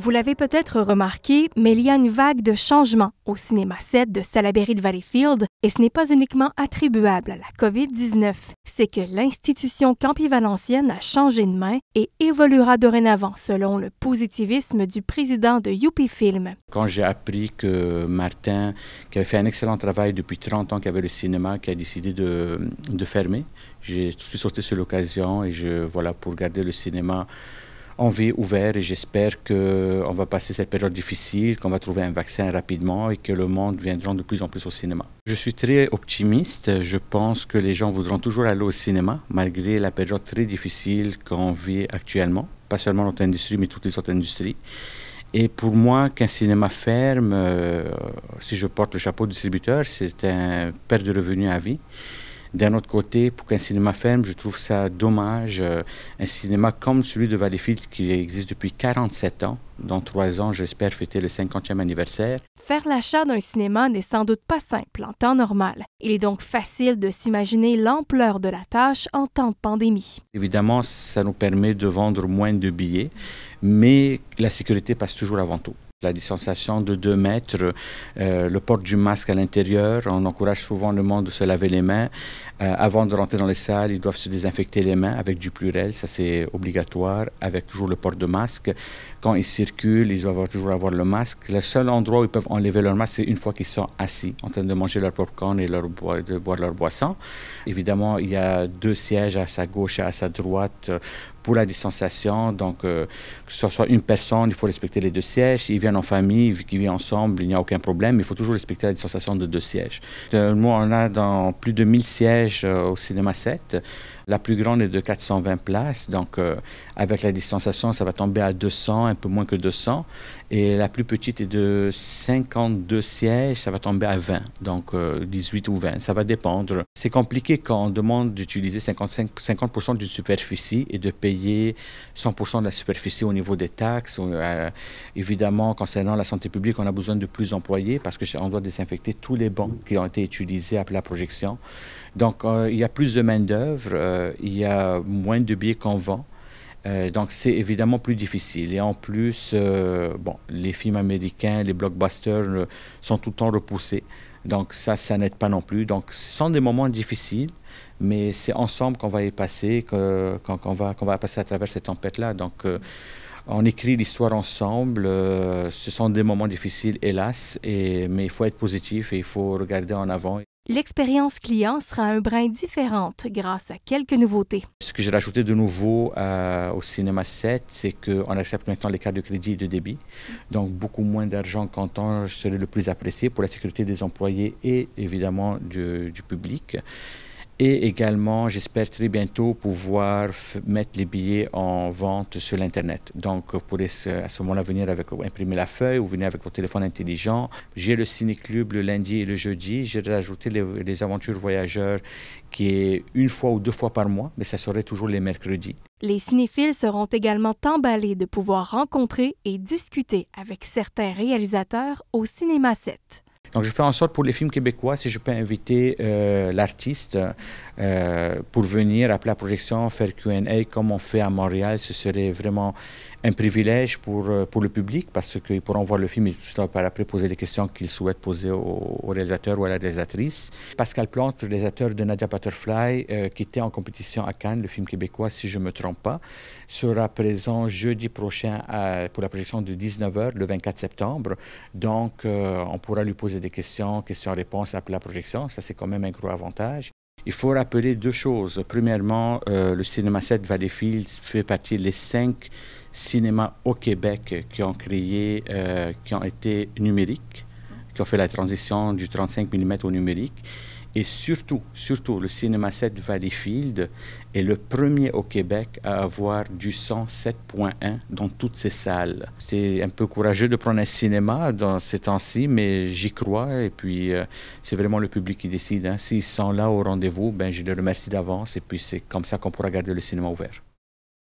Vous l'avez peut-être remarqué, mais il y a une vague de changements au cinéma 7 de Salaberry de Valleyfield, et ce n'est pas uniquement attribuable à la COVID-19. C'est que l'institution Campi a changé de main et évoluera dorénavant selon le positivisme du président de Youpi Film. Quand j'ai appris que Martin, qui avait fait un excellent travail depuis 30 ans, qui avait le cinéma, qui a décidé de, fermer, j'ai tout de suite sauté sur l'occasion et je, voilà, pour garder le cinéma on vit ouvert et j'espère qu'on va passer cette période difficile, qu'on va trouver un vaccin rapidement et que le monde viendra de plus en plus au cinéma. Je suis très optimiste. Je pense que les gens voudront toujours aller au cinéma malgré la période très difficile qu'on vit actuellement, pas seulement notre industrie mais toutes les autres industries. Et pour moi, qu'un cinéma ferme, euh, si je porte le chapeau de distributeur, c'est un perte de revenus à vie. D'un autre côté, pour qu'un cinéma ferme, je trouve ça dommage. Euh, un cinéma comme celui de Valleyfield qui existe depuis 47 ans. Dans trois ans, j'espère fêter le 50e anniversaire. Faire l'achat d'un cinéma n'est sans doute pas simple en temps normal. Il est donc facile de s'imaginer l'ampleur de la tâche en temps de pandémie. Évidemment, ça nous permet de vendre moins de billets, mais la sécurité passe toujours avant tout. La distanciation de 2 mètres, euh, le port du masque à l'intérieur, on encourage souvent le monde de se laver les mains. Euh, avant de rentrer dans les salles, ils doivent se désinfecter les mains avec du pluriel, ça c'est obligatoire, avec toujours le port de masque. Quand ils circulent, ils doivent toujours avoir le masque. Le seul endroit où ils peuvent enlever leur masque, c'est une fois qu'ils sont assis, en train de manger leur popcorn et leur de boire leur boisson. Évidemment, il y a deux sièges à sa gauche et à sa droite euh, pour la distanciation. Donc, euh, que ce soit une personne, il faut respecter les deux sièges. Ils viennent en famille, qu'ils vivent ensemble, il n'y a aucun problème. il faut toujours respecter la distanciation de deux sièges. Euh, nous, on a dans plus de 1000 sièges euh, au cinéma 7. La plus grande est de 420 places, donc euh, avec la distanciation, ça va tomber à 200, un peu moins que 200. Et la plus petite est de 52 sièges, ça va tomber à 20, donc 18 euh, ou 20, ça va dépendre. C'est compliqué quand on demande d'utiliser 50%, 50 d'une superficie et de payer 100% de la superficie au niveau des taxes. Euh, évidemment, concernant la santé publique, on a besoin de plus d'employés parce qu'on doit désinfecter tous les bancs qui ont été utilisés après la projection. Donc, il y a plus de main-d'œuvre euh, il y a moins de billets qu'on vend. Euh, donc c'est évidemment plus difficile. Et en plus, euh, bon, les films américains, les blockbusters sont tout le temps repoussés. Donc ça, ça n'aide pas non plus. Donc ce sont des moments difficiles, mais c'est ensemble qu'on va y passer, qu'on va, va passer à travers cette tempête-là. Donc on écrit l'histoire ensemble. ce sont des moments difficiles, hélas, et, mais il faut être positif et il faut regarder en avant. L'expérience client sera un brin différente grâce à quelques nouveautés. Ce que j'ai rajouté de nouveau euh, au Cinéma 7, c'est qu'on accepte maintenant les cartes de crédit et de débit. Donc beaucoup moins d'argent comptant serait le plus apprécié pour la sécurité des employés et évidemment du, du public. Et également, j'espère très bientôt pouvoir mettre les billets en vente sur l'Internet. Donc, vous pourrez à ce moment-là venir avec, imprimer la feuille ou venir avec votre téléphone intelligent. J'ai le ciné-club le lundi et le jeudi. J'ai rajouté les, les aventures voyageurs qui est une fois ou deux fois par mois, mais ça serait toujours les mercredis. Les cinéphiles seront également emballés de pouvoir rencontrer et discuter avec certains réalisateurs au Cinéma 7. Donc, je fais en sorte pour les films québécois, si je peux inviter euh, l'artiste euh, pour venir après la projection faire Q&A comme on fait à Montréal, ce serait vraiment un privilège pour, euh, pour le public parce qu'ils pourront voir le film et tout ça par après poser les questions qu'ils souhaitent poser au, réalisateur ou à la réalisatrice. Pascal Plante, réalisateur de Nadia Butterfly, qui était en compétition à Cannes, le film québécois, si je ne me trompe pas, sera présent jeudi prochain pour la projection de 19h, le 24 septembre. Donc, on pourra lui poser des questions, questions-réponses, après la projection. Ça, c'est quand même un gros avantage. Il faut rappeler deux choses. Premièrement, euh, le cinéma 7 Valleyfield fait partie des cinq cinémas au Québec qui ont créé, euh, qui ont été numériques, qui ont fait la transition du 35 mm au numérique. Et surtout, surtout, le cinéma 7 Valleyfield est le premier au Québec à avoir du 107.1 dans toutes ses salles. C'est un peu courageux de prendre un cinéma dans ces temps-ci, mais j'y crois. Et puis, euh, c'est vraiment le public qui décide. Hein. S'ils sont là au rendez-vous, ben, je les remercie d'avance. Et puis, c'est comme ça qu'on pourra garder le cinéma ouvert.